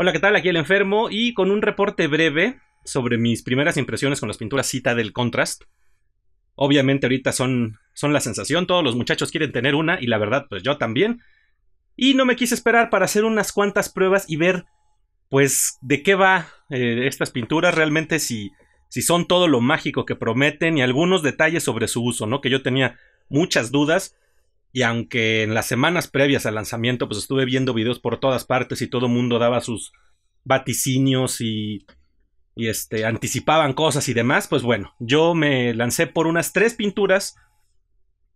Hola, ¿qué tal? Aquí el enfermo y con un reporte breve sobre mis primeras impresiones con las pinturas cita del contrast. Obviamente ahorita son, son la sensación, todos los muchachos quieren tener una y la verdad pues yo también. Y no me quise esperar para hacer unas cuantas pruebas y ver pues de qué va eh, estas pinturas realmente si, si son todo lo mágico que prometen y algunos detalles sobre su uso, ¿no? Que yo tenía muchas dudas y aunque en las semanas previas al lanzamiento, pues estuve viendo videos por todas partes y todo mundo daba sus vaticinios y, este, anticipaban cosas y demás, pues bueno, yo me lancé por unas tres pinturas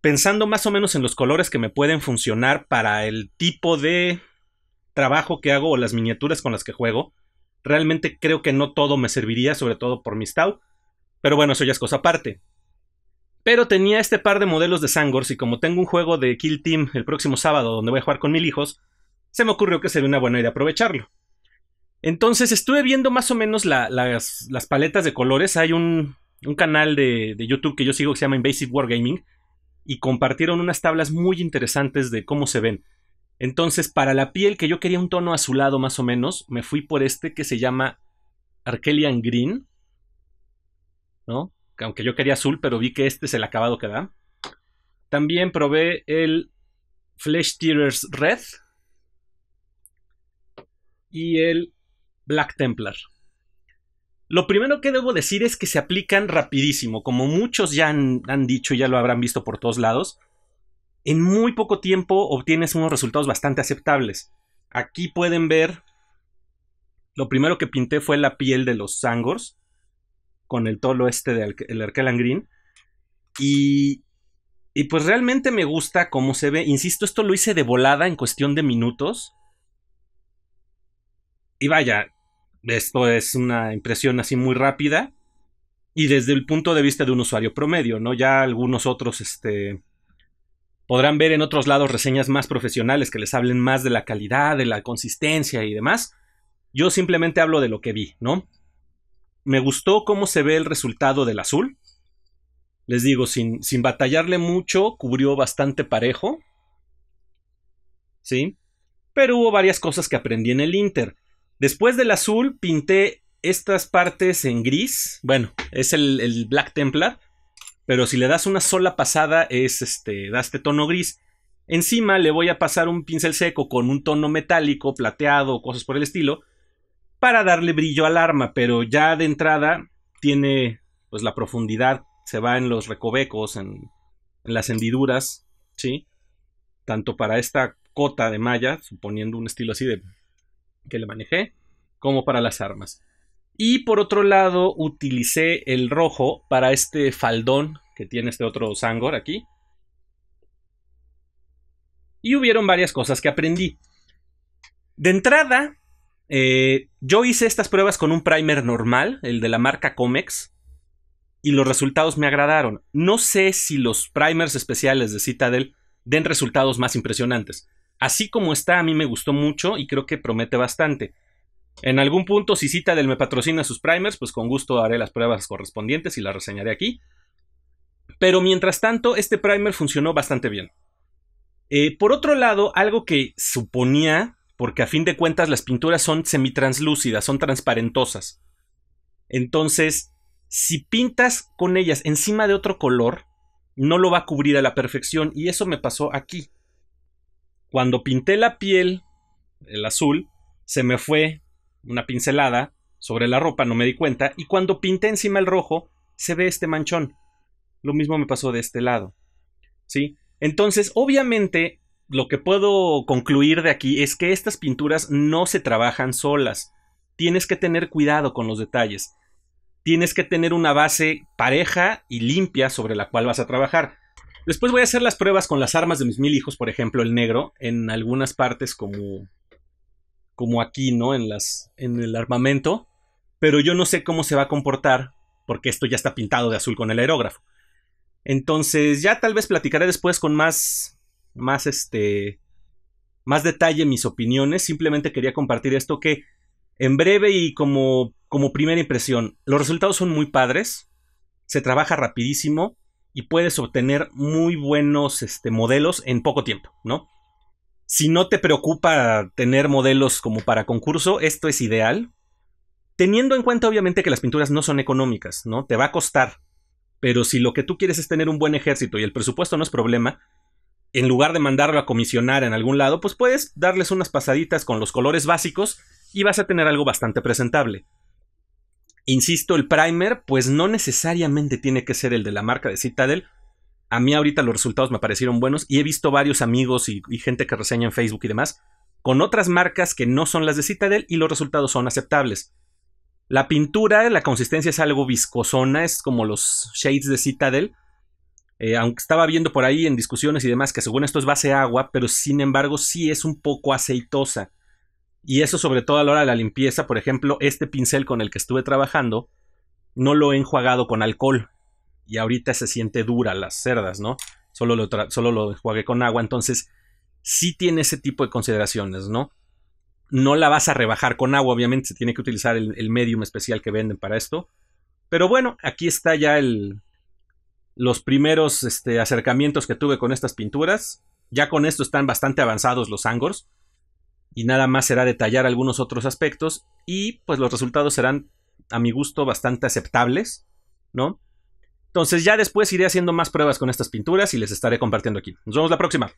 pensando más o menos en los colores que me pueden funcionar para el tipo de trabajo que hago o las miniaturas con las que juego. Realmente creo que no todo me serviría, sobre todo por mi Stau. Pero bueno, eso ya es cosa aparte. Pero tenía este par de modelos de Sangors y como tengo un juego de Kill Team el próximo sábado donde voy a jugar con mil hijos, se me ocurrió que sería una buena idea aprovecharlo. Entonces estuve viendo más o menos las, paletas de colores. Hay un, canal de, de, YouTube que yo sigo que se llama Invasive Wargaming y compartieron unas tablas muy interesantes de cómo se ven. Entonces, para la piel que yo quería un tono azulado más o menos, me fui por este que se llama Arkelian Green. ¿No? aunque yo quería azul, pero vi que este es el acabado que da. También probé el Flesh Tearers Red y el Black Templar. Lo primero que debo decir es que se aplican rapidísimo, como muchos ya han, dicho y ya lo habrán visto por todos lados. En muy poco tiempo obtienes unos resultados bastante aceptables. Aquí pueden ver, lo primero que pinté fue la piel de los Sangors, con el tolo este del de el Green. Y, y pues realmente me gusta cómo se ve. Insisto, esto lo hice de volada en cuestión de minutos. Y vaya, esto es una impresión así muy rápida. Y desde el punto de vista de un usuario promedio, ¿no? Ya algunos otros, este, Podrán ver en otros lados reseñas más profesionales que les hablen más de la calidad, de la consistencia y demás. Yo simplemente hablo de lo que vi, ¿no? me gustó cómo se ve el resultado del azul. Les digo, sin, sin batallarle mucho, cubrió bastante parejo. ¿Sí? Pero hubo varias cosas que aprendí en el Inter. Después del azul, pinté estas partes en gris. Bueno, es el, Black Templar. Pero si le das una sola pasada, es este, da este tono gris. Encima le voy a pasar un pincel seco con un tono metálico, plateado, cosas por el estilo para darle brillo al arma, pero ya de entrada tiene pues la profundidad, se va en los recovecos, en, las hendiduras, ¿sí? Tanto para esta cota de malla, suponiendo un estilo así de que le manejé, como para las armas. Y por otro lado, utilicé el rojo para este faldón que tiene este otro Sangor aquí. Y hubieron varias cosas que aprendí. De entrada, eh, yo hice estas pruebas con un primer normal, el de la marca Comex, y los resultados me agradaron. No sé si los primers especiales de Citadel den resultados más impresionantes. Así como está, a mí me gustó mucho y creo que promete bastante. En algún punto, si Citadel me patrocina sus primers, pues con gusto haré las pruebas correspondientes y las reseñaré aquí. Pero mientras tanto, este primer funcionó bastante bien. Eh, por otro lado, algo que suponía porque a fin de cuentas las pinturas son semitranslúcidas, son transparentosas. Entonces, si pintas con ellas encima de otro color, no lo va a cubrir a la perfección y eso me pasó aquí. Cuando pinté la piel, el azul, se me fue una pincelada sobre la ropa, no me di cuenta, y cuando pinté encima el rojo, se ve este manchón. Lo mismo me pasó de este lado. ¿Sí? Entonces, obviamente, lo que puedo concluir de aquí es que estas pinturas no se trabajan solas. Tienes que tener cuidado con los detalles. Tienes que tener una base pareja y limpia sobre la cual vas a trabajar. Después voy a hacer las pruebas con las armas de mis mil hijos, por ejemplo, el negro, en algunas partes como, como aquí, ¿no? En, las, en el armamento. Pero yo no sé cómo se va a comportar porque esto ya está pintado de azul con el aerógrafo. Entonces ya tal vez platicaré después con más más este, más detalle mis opiniones. Simplemente quería compartir esto que en breve y como, como primera impresión, los resultados son muy padres, se trabaja rapidísimo y puedes obtener muy buenos este, modelos en poco tiempo, ¿no? Si no te preocupa tener modelos como para concurso, esto es ideal. Teniendo en cuenta obviamente que las pinturas no son económicas, ¿no? Te va a costar. Pero si lo que tú quieres es tener un buen ejército y el presupuesto no es problema, en lugar de mandarlo a comisionar en algún lado, pues puedes darles unas pasaditas con los colores básicos y vas a tener algo bastante presentable. Insisto, el primer pues no necesariamente tiene que ser el de la marca de Citadel. A mí ahorita los resultados me parecieron buenos y he visto varios amigos y, gente que reseña en Facebook y demás con otras marcas que no son las de Citadel y los resultados son aceptables. La pintura, la consistencia es algo viscosona, es como los shades de Citadel, eh, aunque estaba viendo por ahí en discusiones y demás que según esto es base agua, pero sin embargo sí es un poco aceitosa. Y eso sobre todo a la hora de la limpieza, por ejemplo, este pincel con el que estuve trabajando, no lo he enjuagado con alcohol. Y ahorita se siente dura las cerdas, ¿no? Solo lo, solo lo enjuagué con agua, entonces sí tiene ese tipo de consideraciones, ¿no? No la vas a rebajar con agua, obviamente se tiene que utilizar el, el medium especial que venden para esto. Pero bueno, aquí está ya el, los primeros este, acercamientos que tuve con estas pinturas. Ya con esto están bastante avanzados los Angors. Y nada más será detallar algunos otros aspectos. Y pues los resultados serán, a mi gusto, bastante aceptables. ¿No? Entonces ya después iré haciendo más pruebas con estas pinturas y les estaré compartiendo aquí. Nos vemos la próxima.